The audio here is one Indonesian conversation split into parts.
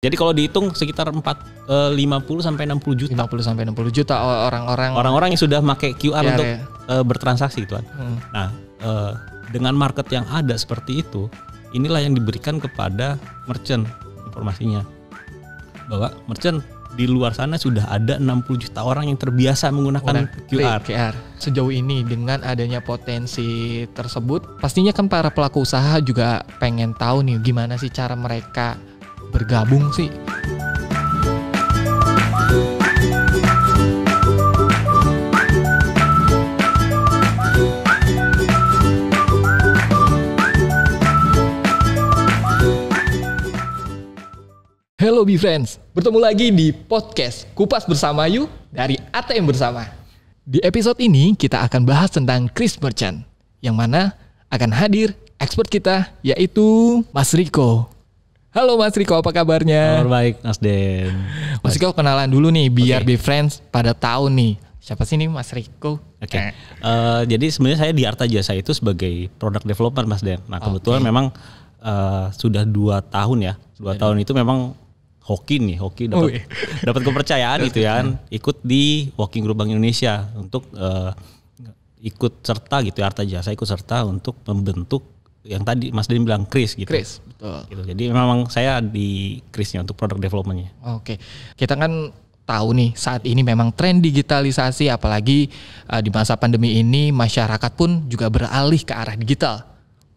Jadi kalau dihitung sekitar 4 50 eh, sampai 60 juta. 50 sampai 60 juta orang-orang orang-orang yang sudah pakai QR iya, untuk ya. bertransaksi tuan. Hmm. Nah, eh, dengan market yang ada seperti itu, inilah yang diberikan kepada merchant informasinya. Bahwa merchant di luar sana sudah ada 60 juta orang yang terbiasa menggunakan QR. QR. Sejauh ini dengan adanya potensi tersebut, pastinya kan para pelaku usaha juga pengen tahu nih gimana sih cara mereka bergabung sih Hello Be Friends, bertemu lagi di podcast Kupas Bersama Yu dari ATM Bersama. Di episode ini kita akan bahas tentang Chris Merchant, yang mana akan hadir expert kita yaitu Mas Riko. Halo Mas Riko, apa kabarnya? Kabar baik, Mas Den. Mas Riko kenalan dulu nih, biar okay. be friends pada tahu nih. Siapa sih nih Mas Riko? Oke. Okay. Eh. Uh, jadi sebenarnya saya di Arta Jasa itu sebagai product developer, Mas Den. Nah kebetulan okay. memang uh, sudah dua tahun ya. Dua Jadi. tahun itu memang hoki nih, hoki dapat dapat kepercayaan gitu ya, ikut di Walking Group Bank Indonesia untuk uh, ikut serta gitu ya, Arta Jasa ikut serta untuk membentuk yang tadi Mas Din bilang Chris gitu. Chris, betul. Gitu. Jadi memang saya di Chrisnya untuk product developmentnya. Oke, okay. kita kan tahu nih saat ini memang tren digitalisasi apalagi uh, di masa pandemi ini masyarakat pun juga beralih ke arah digital.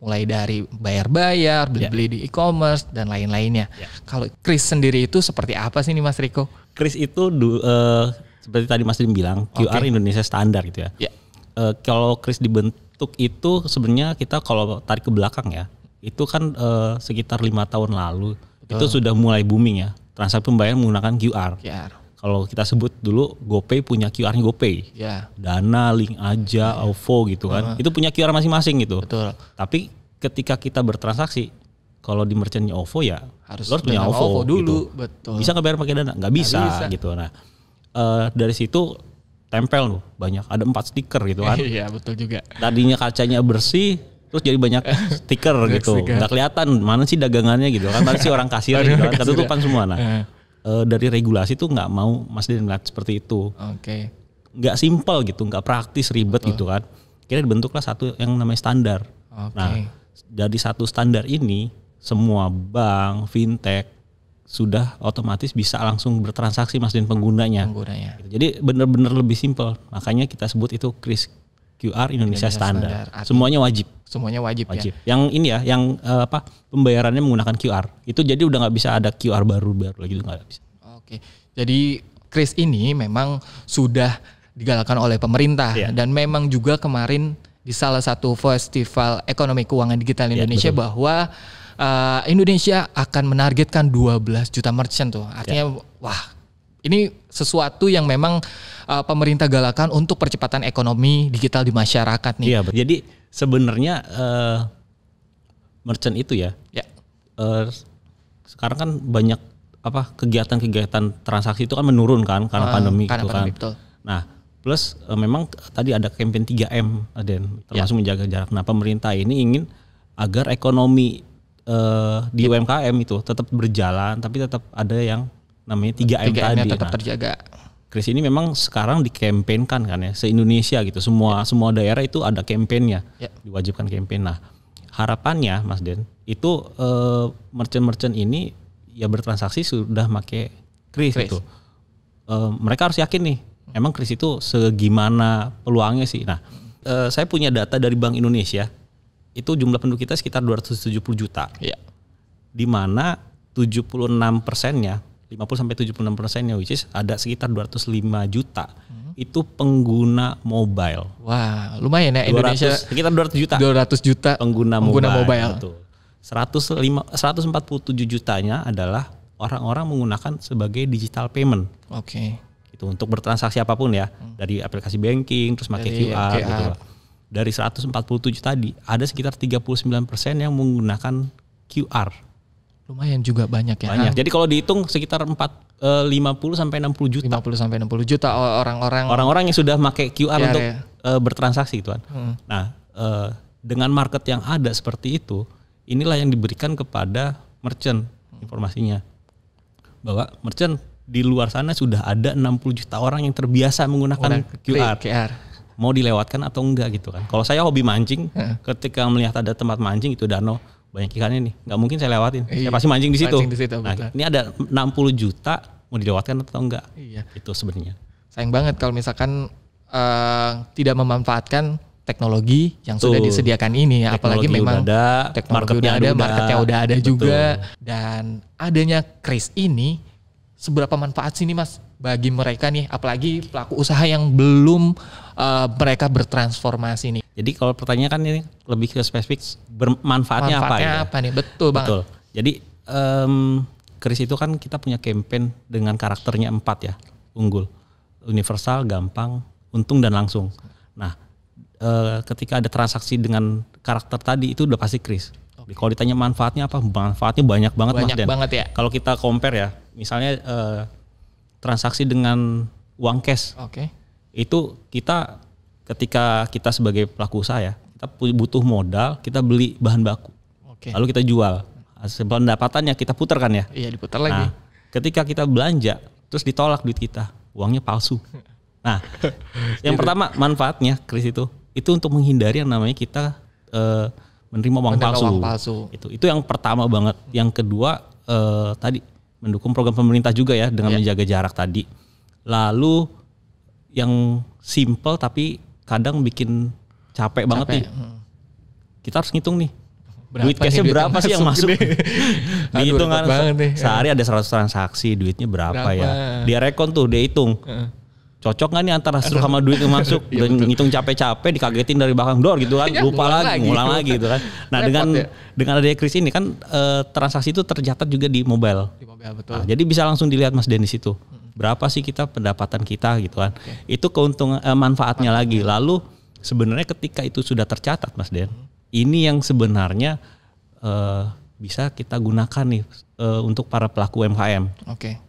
Mulai dari bayar-bayar, ya. beli-beli yeah. di e-commerce dan lain-lainnya. Yeah. Kalau Chris sendiri itu seperti apa sih nih Mas Riko? Chris itu uh, seperti tadi Mas Din bilang okay. QR Indonesia standar gitu ya. Yeah. Ya. Uh, kalau Chris dibentuk untuk itu sebenarnya kita kalau tarik ke belakang ya, itu kan uh, sekitar lima tahun lalu Betul. itu sudah mulai booming ya transaksi pembayaran menggunakan QR. QR. Kalau kita sebut dulu GoPay punya QR-nya GoPay. Yeah. Dana, Link aja, yeah. OVO gitu kan. Uh. Itu punya QR masing-masing gitu. Betul. Tapi ketika kita bertransaksi kalau di merchantnya OVO ya harus, harus punya OVO, OVO dulu. Gitu. Betul. Bisa nggak bayar pakai Dana? Nggak bisa, bisa gitu. Nah, uh, dari situ tempel loh banyak ada empat stiker gitu kan iya betul juga tadinya kacanya bersih terus jadi banyak stiker gitu nggak kelihatan mana sih dagangannya gitu kan tadi sih orang kasir gitu kan ketutupan ya. semua nah e, dari regulasi tuh nggak mau Mas Din melihat seperti itu oke okay. nggak simpel gitu nggak praktis ribet betul. gitu kan kira dibentuklah satu yang namanya standar okay. nah dari satu standar ini semua bank fintech sudah otomatis bisa langsung bertransaksi mas dan penggunanya. penggunanya. Gitu. Jadi benar-benar lebih simpel. Makanya kita sebut itu kris QR Indonesia, Indonesia Standar. standar. Semuanya wajib. Semuanya wajib, ya. wajib. ya. Yang ini ya, yang eh, apa pembayarannya menggunakan QR. Itu jadi udah nggak bisa ada QR baru baru lagi gitu nggak bisa. Oke. Jadi kris ini memang sudah digalakkan oleh pemerintah ya. dan memang juga kemarin di salah satu festival ekonomi keuangan digital iya, Indonesia ya, bahwa uh, Indonesia akan menargetkan 12 juta merchant tuh. Artinya yeah. wah, ini sesuatu yang memang uh, pemerintah galakan untuk percepatan ekonomi digital di masyarakat nih. Iya, jadi sebenarnya uh, merchant itu ya. Ya. Uh, sekarang kan banyak apa kegiatan-kegiatan transaksi itu kan menurun kan karena uh, pandemi karena itu kan. pandemi, kan. Betul. Nah, plus uh, memang tadi ada kampanye 3M Aden ya. termasuk ya. menjaga jarak. Nah, pemerintah ini ingin agar ekonomi uh, di UMKM itu tetap berjalan tapi tetap ada yang namanya 3M, 3M tadi. tetap nah, terjaga. Kris ini memang sekarang dikampanyekan kan ya se-Indonesia gitu. Semua ya. semua daerah itu ada kampanyenya. Ya. Diwajibkan kampanye. Nah, harapannya Mas Den itu merchant merchant-merchant ini ya bertransaksi sudah pakai Kris itu. Uh, eh, mereka harus yakin nih emang Kris itu segimana peluangnya sih. Nah, uh, saya punya data dari Bank Indonesia itu jumlah penduduk kita sekitar 270 juta. Iya. Di mana 76 persennya, 50 sampai 76 persennya, which is ada sekitar 205 juta. Hmm. Itu pengguna mobile. Wah, lumayan ya 200, Indonesia. Sekitar 200 juta. 200 juta pengguna, pengguna mobile. mobile. 105, 147 jutanya adalah orang-orang menggunakan sebagai digital payment. Oke. Okay. Itu untuk bertransaksi apapun ya, hmm. dari aplikasi banking, terus pakai QR, QR gitu. Lah dari 147 tadi ada sekitar 39% yang menggunakan QR. Lumayan juga banyak ya. Banyak. Jadi kalau dihitung sekitar 4 50 eh, sampai 60 juta. 50 sampai 60 juta orang-orang orang-orang yang sudah pakai QR, ya, untuk ya. Eh, bertransaksi tuan. Hmm. Nah, eh, dengan market yang ada seperti itu, inilah yang diberikan kepada merchant informasinya. Bahwa merchant di luar sana sudah ada 60 juta orang yang terbiasa menggunakan QR. QR mau dilewatkan atau enggak gitu kan. Kalau saya hobi mancing, hmm. ketika melihat ada tempat mancing itu danau banyak ikannya nih, nggak mungkin saya lewatin. Iya. Saya pasti mancing di situ. Mancing di situ nah, betul. ini ada 60 juta mau dilewatkan atau enggak? Iya. Itu sebenarnya. Sayang banget kalau misalkan uh, tidak memanfaatkan teknologi yang Tuh. sudah disediakan ini ya. apalagi memang ada, teknologi udah ada, market marketnya udah ada betul. juga dan adanya kris ini seberapa manfaat sih ini, Mas bagi mereka nih apalagi pelaku usaha yang belum uh, mereka bertransformasi nih. Jadi kalau pertanyaan kan ini lebih ke spesifik bermanfaatnya Manfaatnya apa, gitu ya? apa nih? Betul, Betul. banget. Betul. Jadi um, Kris itu kan kita punya campaign dengan karakternya empat ya, unggul, universal, gampang, untung dan langsung. Nah, uh, ketika ada transaksi dengan karakter tadi itu udah pasti Kris. Okay. Kalau ditanya manfaatnya apa? Manfaatnya banyak banget banyak Mas Banyak banget ya. Kalau kita compare ya, misalnya uh, transaksi dengan uang cash. Oke. Okay. Itu kita ketika kita sebagai pelaku usaha ya, kita butuh modal, kita beli bahan baku. Oke. Okay. Lalu kita jual. Hasil nah, pendapatannya kita putar ya? Iya, diputar lagi. Nah, ketika kita belanja terus ditolak duit kita, uangnya palsu. Nah, yang gitu. pertama manfaatnya kris itu itu untuk menghindari yang namanya kita eh, menerima uang palsu. uang palsu. Itu itu yang pertama banget. Yang kedua eh, tadi mendukung program pemerintah juga ya dengan yeah. menjaga jarak tadi. Lalu yang simple tapi kadang bikin capek, capek. banget nih. Hmm. Kita harus ngitung nih. Berapa duit cashnya berapa sih yang masuk? Dihitung kan sehari ada 100 transaksi, duitnya berapa, ya? berapa? ya? Dia rekon tuh, dia hitung. Uh cocok nggak nih antara suruh sama duit yang masuk ya, dan betul. ngitung capek-capek dikagetin dari belakang door gitu kan iya, lupa lagi ngulang lagi gitu kan nah dengan ya. dengan adanya kris ini kan uh, transaksi itu tercatat juga di mobile di mobile betul nah, jadi bisa langsung dilihat mas Denis itu berapa sih kita pendapatan kita gitu kan okay. itu keuntungan uh, eh, manfaatnya manfaatnya lagi lalu sebenarnya ketika itu sudah tercatat mas Den hmm. ini yang sebenarnya uh, bisa kita gunakan nih uh, untuk para pelaku UMKM oke okay.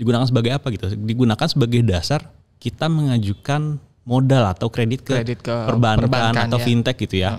digunakan sebagai apa gitu digunakan sebagai dasar kita mengajukan modal atau kredit ke, kredit ke perbankan, perbankan atau ya. fintech gitu ya. Uh.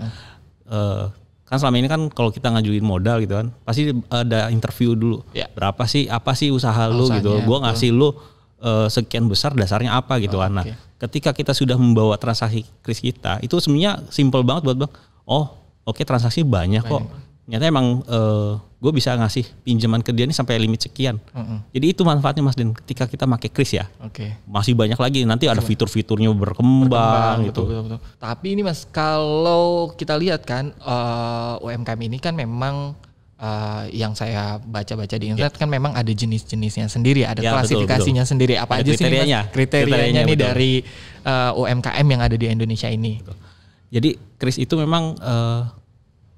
Uh, kan selama ini kan kalau kita ngajuin modal gitu kan pasti ada interview dulu ya. berapa sih apa sih usaha Usahanya, gitu? lu gitu gue ngasih lu uh, sekian besar dasarnya apa gitu oh, kan nah, okay. ketika kita sudah membawa transaksi kris kita itu sebenarnya simple banget buat bang oh oke okay, transaksi banyak kok ternyata emang uh, eh, gue bisa ngasih pinjaman ke dia ini sampai limit sekian. Mm-hmm. Jadi itu manfaatnya Mas Den ketika kita pakai kris ya. Oke. Okay. Masih banyak lagi nanti ada iya. fitur-fiturnya berkembang, berkembang gitu. Betul, betul, betul. Tapi ini Mas kalau kita lihat kan uh, eh, UMKM ini kan memang uh, yang saya baca-baca di internet yeah. kan memang ada jenis-jenisnya sendiri, ada yeah, iya, klasifikasinya betul, betul. sendiri. Apa ada aja kriterianya, sih kriterianya, kriterianya nih dari uh, UMKM yang ada di Indonesia ini? Betul. Jadi kris itu memang uh,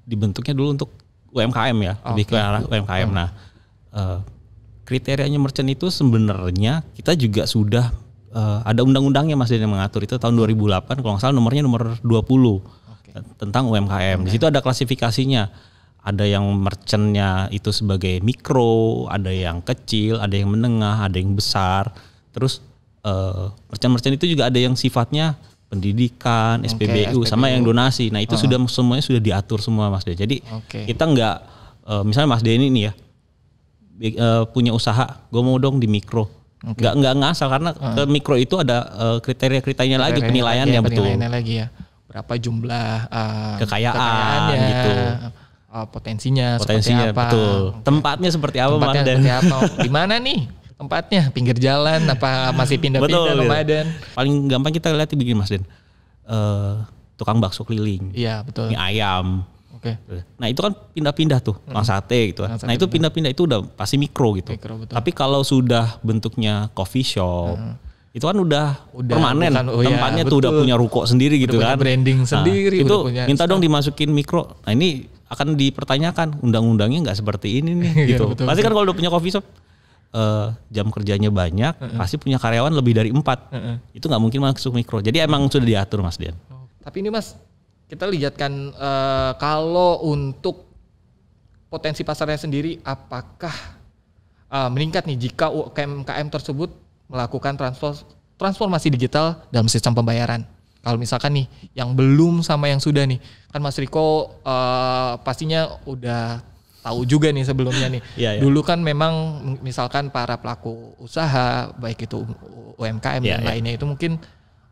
dibentuknya dulu untuk UMKM ya, okay. lebih ke arah UMKM. Nah, uh, kriterianya merchant itu sebenarnya kita juga sudah uh, ada undang-undangnya Mas yang mengatur itu tahun 2008 kalau nggak salah nomornya nomor 20 okay. tentang UMKM. Okay. Di situ ada klasifikasinya. Ada yang merchantnya itu sebagai mikro, ada yang kecil, ada yang menengah, ada yang besar. Terus uh, eh, merchant -merchant itu juga ada yang sifatnya pendidikan, SPBU, okay, SPBU. sama yang donasi. Nah itu uh sudah semuanya sudah diatur semua Mas De. Jadi okay. kita nggak, uh, misalnya Mas De ini nih ya uh, punya usaha, gue mau dong di mikro. Okay. Nggak nggak ngasal karena uh ke mikro itu ada eh, kriteria kriterianya lagi penilaian lagi, ya, betul. Penilaiannya lagi ya. Berapa jumlah uh, kekayaan, gitu. potensinya, potensinya seperti apa? Betul. Tempatnya seperti apa Tempatnya Mas Dede? Seperti apa? Di mana nih? tempatnya pinggir jalan apa masih pindah-pindah nomaden. Gitu. Paling gampang kita lihat begini Mas Den. Uh, tukang bakso keliling. Iya, betul. Mie ayam. Oke. Okay. Nah, itu kan pindah-pindah tuh, hmm. sate gitu. Nah, nah itu pindah-pindah itu udah pasti mikro gitu. Mikro, betul. Tapi kalau sudah bentuknya coffee shop, hmm. itu kan udah, udah permanen. Bukan, oh iya, Tempatnya ya, tuh udah punya ruko sendiri gitu udah gitu punya kan. branding nah, sendiri itu punya minta dong dimasukin mikro. Nah, ini akan dipertanyakan undang-undangnya nggak seperti ini nih iya, gitu. Pasti kan kalau udah punya coffee shop uh, jam kerjanya banyak, uh -uh. pasti punya karyawan lebih dari empat. Uh -uh. Itu nggak mungkin masuk mikro. Jadi emang sudah diatur Mas Dian. Oh. Tapi ini Mas, kita lihat kan uh, eh, kalau untuk potensi pasarnya sendiri, apakah uh, meningkat nih jika UMKM tersebut melakukan transformasi digital dalam sistem pembayaran? Kalau misalkan nih yang belum sama yang sudah nih, kan Mas Riko uh, pastinya udah tahu juga nih sebelumnya nih. ya, ya. Dulu kan memang misalkan para pelaku usaha baik itu UMKM ya, dan ya. lainnya itu mungkin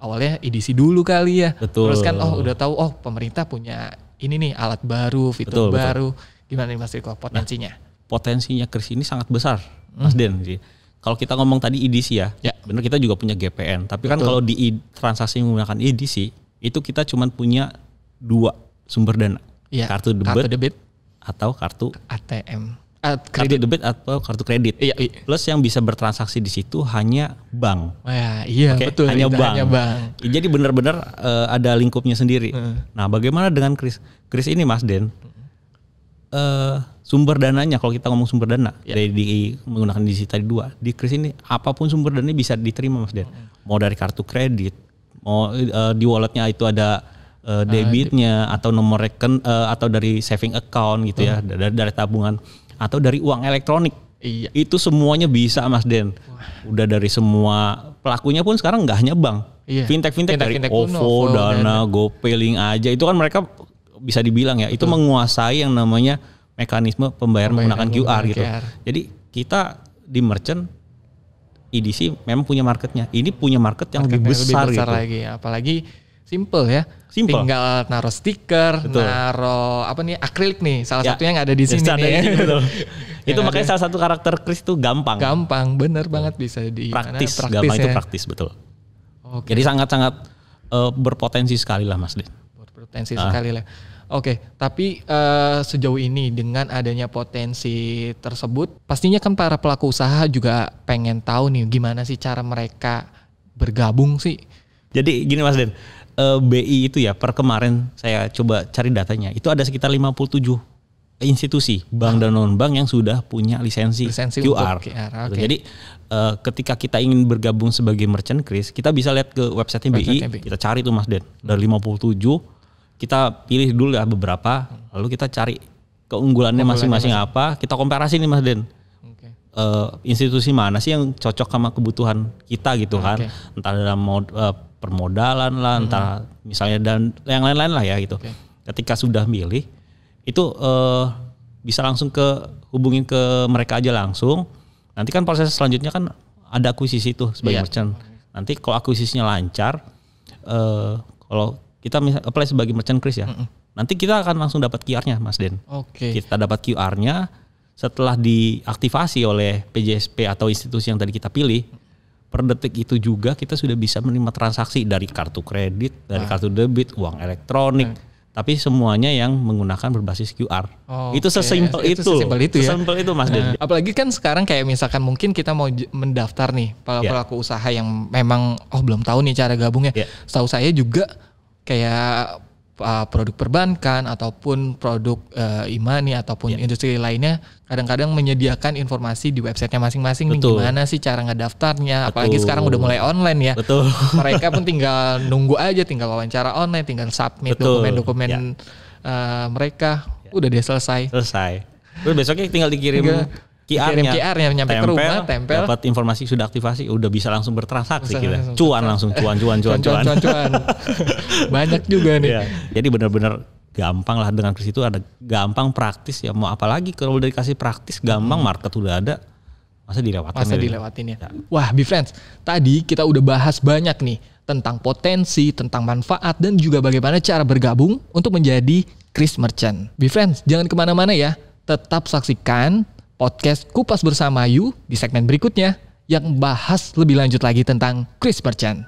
awalnya edisi dulu kali ya. Betul. Terus kan oh udah tahu oh pemerintah punya ini nih alat baru, fitur betul, baru. Betul. Gimana nih Mas Riko nah, potensinya? Nah, potensinya kris ini sangat besar hmm. Mas Den sih. Kalau kita ngomong tadi EDC ya, ya. benar kita juga punya GPN. Tapi kan betul. kan kalau di transaksi menggunakan EDC itu kita cuma punya dua sumber dana. Ya, kartu debit, kartu debit atau kartu ATM. At kredit. Kartu debit atau kartu kredit. Iya, iya. Plus yang bisa bertransaksi di situ hanya bank. Oh ya, iya okay? betul. Hanya bank. hanya bank. Jadi benar-benar uh, ada lingkupnya sendiri. hmm. Nah bagaimana dengan Kris? Kris ini Mas Den, uh, sumber dananya kalau kita ngomong sumber dana ya. dari di, menggunakan di tadi dua di Kris ini apapun sumber dana bisa diterima Mas Den. Hmm. Mau dari kartu kredit, mau uh, di walletnya itu ada uh, debitnya atau nomor reken uh, atau dari saving account gitu uh. ya hmm. dari, dari tabungan atau dari uang elektronik Iya. Itu semuanya bisa Mas Den. Wah. Udah dari semua pelakunya pun sekarang nggak hanya bank. Iya. Fintech, fintech fintech dari fintech OVO, OVO, Dana, GoPay, Link aja itu kan mereka bisa dibilang ya Betul. itu menguasai yang namanya mekanisme pembayaran, pembayaran menggunakan QR gitu. Jadi kita di merchant EDC memang punya marketnya. Ini punya market yang market lebih besar, yang lebih gitu. besar gitu. lagi apalagi Simple ya. Simple. Tinggal naruh stiker, betul. naruh apa nih akrilik nih, salah ya. satunya yang ada di sini nih. Ya, betul. itu makanya ada. salah satu karakter Chris tuh gampang. Gampang, bener banget bisa di praktis, praktis gampang itu ya. praktis betul. Okay. Jadi sangat-sangat uh, berpotensi sekali lah Mas Din. Berpotensi uh. sekali lah. Oke, okay, tapi uh, sejauh ini dengan adanya potensi tersebut, pastinya kan para pelaku usaha juga pengen tahu nih gimana sih cara mereka bergabung sih. Jadi gini Mas Den, uh, eh, BI itu ya per kemarin saya coba cari datanya itu ada sekitar 57 institusi bank dan non bank yang sudah punya lisensi, lisensi QR. QR okay. Jadi uh, ketika kita ingin bergabung sebagai merchant Kris, kita bisa lihat ke websitenya website BI, BI, kita cari tuh Mas Den. Dari 57 kita pilih dulu ya beberapa, lalu kita cari keunggulannya masing-masing apa, kita komparasi nih Mas Den. Uh, institusi mana sih yang cocok sama kebutuhan kita gitu okay. Hmm, kan? Entah dalam mode uh, permodalan lah, hmm. entah misalnya dan yang lain-lain lah ya gitu. Okay. Ketika sudah milih itu uh, bisa langsung ke hubungin ke mereka aja langsung. Nanti kan proses selanjutnya kan ada akuisisi tuh sebagai yeah. merchant. Nanti kalau akuisisinya lancar, uh, kalau kita misalnya apply sebagai merchant Chris ya, mm -mm. nanti kita akan langsung dapat QR-nya, Mas Den. Oke. Okay. Kita dapat QR-nya setelah diaktifasi oleh PJSP atau institusi yang tadi kita pilih per detik itu juga kita sudah bisa menerima transaksi dari kartu kredit, dari ah. kartu debit, uang elektronik. Ah. Tapi semuanya yang menggunakan berbasis QR. Oh, itu okay. sesimpel itu. Itu sesimpel itu ya. Sesimpel itu Mas nah. Apalagi kan sekarang kayak misalkan mungkin kita mau mendaftar nih para yeah. pelaku usaha yang memang oh belum tahu nih cara gabungnya. Yeah. Setahu saya juga kayak Uh, produk perbankan ataupun produk uh, imani ataupun yeah. industri lainnya kadang-kadang menyediakan informasi di websitenya masing-masing nih gimana sih cara ngedaftarnya Betul. apalagi sekarang udah mulai online ya Betul. mereka pun tinggal nunggu aja tinggal wawancara online tinggal submit dokumen-dokumen yeah. uh, mereka yeah. udah dia selesai selesai Terus besoknya tinggal dikirim QR-nya. QR-nya nyampe tempel, ke rumah, tempel. Dapat informasi sudah aktivasi, udah bisa langsung bertransaksi gitu Langsung cuan langsung cuan cuan cuan cuan. cuan, cuan. Banyak juga nih. Iya, jadi benar-benar gampang lah dengan kris itu ada gampang praktis ya mau apalagi kalau udah dikasih praktis gampang hmm. market udah ada masa dilewatin masa gitu. dilewatin ya. ya wah be friends tadi kita udah bahas banyak nih tentang potensi tentang manfaat dan juga bagaimana cara bergabung untuk menjadi kris merchant be friends jangan kemana-mana ya tetap saksikan podcast Kupas Bersama Ayu di segmen berikutnya yang bahas lebih lanjut lagi tentang Chris Merchant.